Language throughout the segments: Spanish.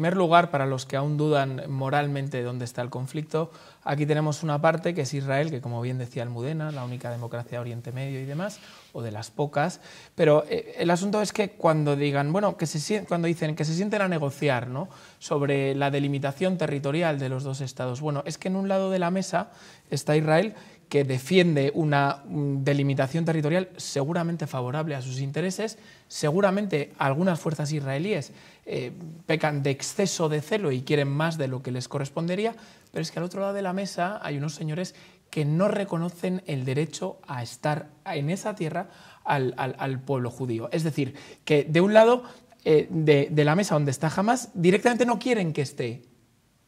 En primer lugar, para los que aún dudan moralmente dónde está el conflicto, aquí tenemos una parte que es Israel, que como bien decía Almudena, la única democracia de Oriente Medio y demás, o de las pocas, pero eh, el asunto es que cuando digan, bueno, que se, cuando dicen que se sienten a negociar ¿no? sobre la delimitación territorial de los dos estados, bueno, es que en un lado de la mesa está Israel que defiende una mm, delimitación territorial seguramente favorable a sus intereses, seguramente algunas fuerzas israelíes eh, pecan de exceso de celo y quieren más de lo que les correspondería, pero es que al otro lado de la mesa hay unos señores que no reconocen el derecho a estar en esa tierra al, pueblo judío. Es decir, que de un lado eh, de, de, la mesa donde está Hamas, directamente no quieren que esté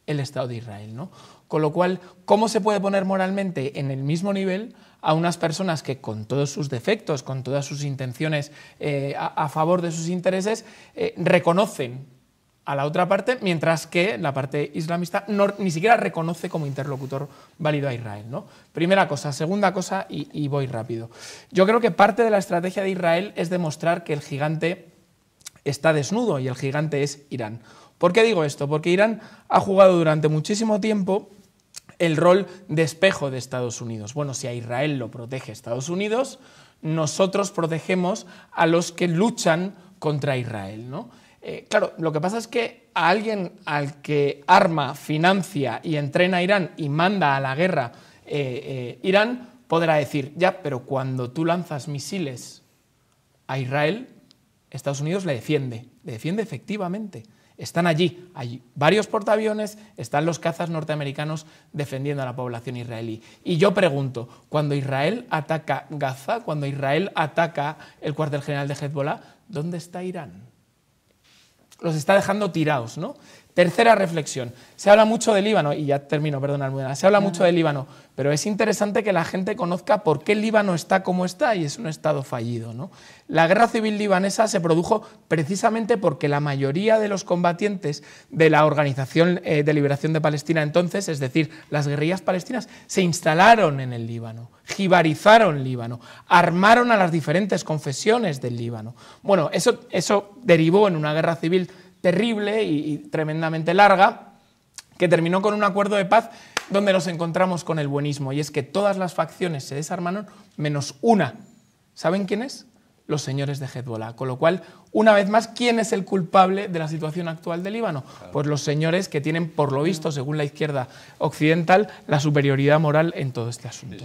el Estado de Israel. ¿no? Con lo cual, ¿cómo se puede poner moralmente en el mismo nivel a unas personas que con todos sus defectos, con todas sus intenciones eh, a, favor de sus intereses, eh, reconocen a la otra parte, mientras que la parte islamista ni siquiera reconoce como interlocutor válido a Israel. ¿no? Primera cosa. Segunda cosa, y, y voy rápido. Yo creo que parte de la estrategia de Israel es demostrar que el gigante está desnudo y el gigante es Irán. ¿Por qué digo esto? Porque Irán ha jugado durante muchísimo tiempo el rol de espejo de Estados Unidos. Bueno, si a Israel lo protege Estados Unidos, nosotros protegemos a los que luchan contra Israel. Eh, claro, lo que pasa es que a alguien al que arma, financia y entrena a Irán y manda a la guerra eh, eh, Irán, podrá decir, ya, pero cuando tú lanzas misiles a Israel, Estados Unidos le defiende, le defiende efectivamente están allí. Hay varios portaaviones, están los cazas norteamericanos defendiendo a la población israelí. Y yo pregunto, cuando Israel ataca Gaza, cuando Israel ataca el cuartel general de Hezbollah, ¿dónde está Irán? los está dejando tirados, ¿no? Tercera reflexión. Se habla mucho del Líbano, y ya termino, perdón, Almudena. Se habla mucho del Líbano, pero es interesante que la gente conozca por qué Líbano está como está y es un estado fallido. ¿no? La guerra civil libanesa se produjo precisamente porque la mayoría de los combatientes de la Organización eh, de Liberación de Palestina entonces, es decir, las guerrillas palestinas, se instalaron en el Líbano, jibarizaron Líbano, armaron a las diferentes confesiones del Líbano. Bueno, eso, eso derivó en una guerra civil terrible y, tremendamente larga, que terminó con un acuerdo de paz donde nos encontramos con el buenismo, y es que todas las facciones se desarmaron menos una. ¿Saben quién es? Los señores de Hezbollah. Con lo cual, una vez más, ¿quién es el culpable de la situación actual del Líbano? Pues los señores que tienen, por lo visto, según la izquierda occidental, la superioridad moral en todo este asunto.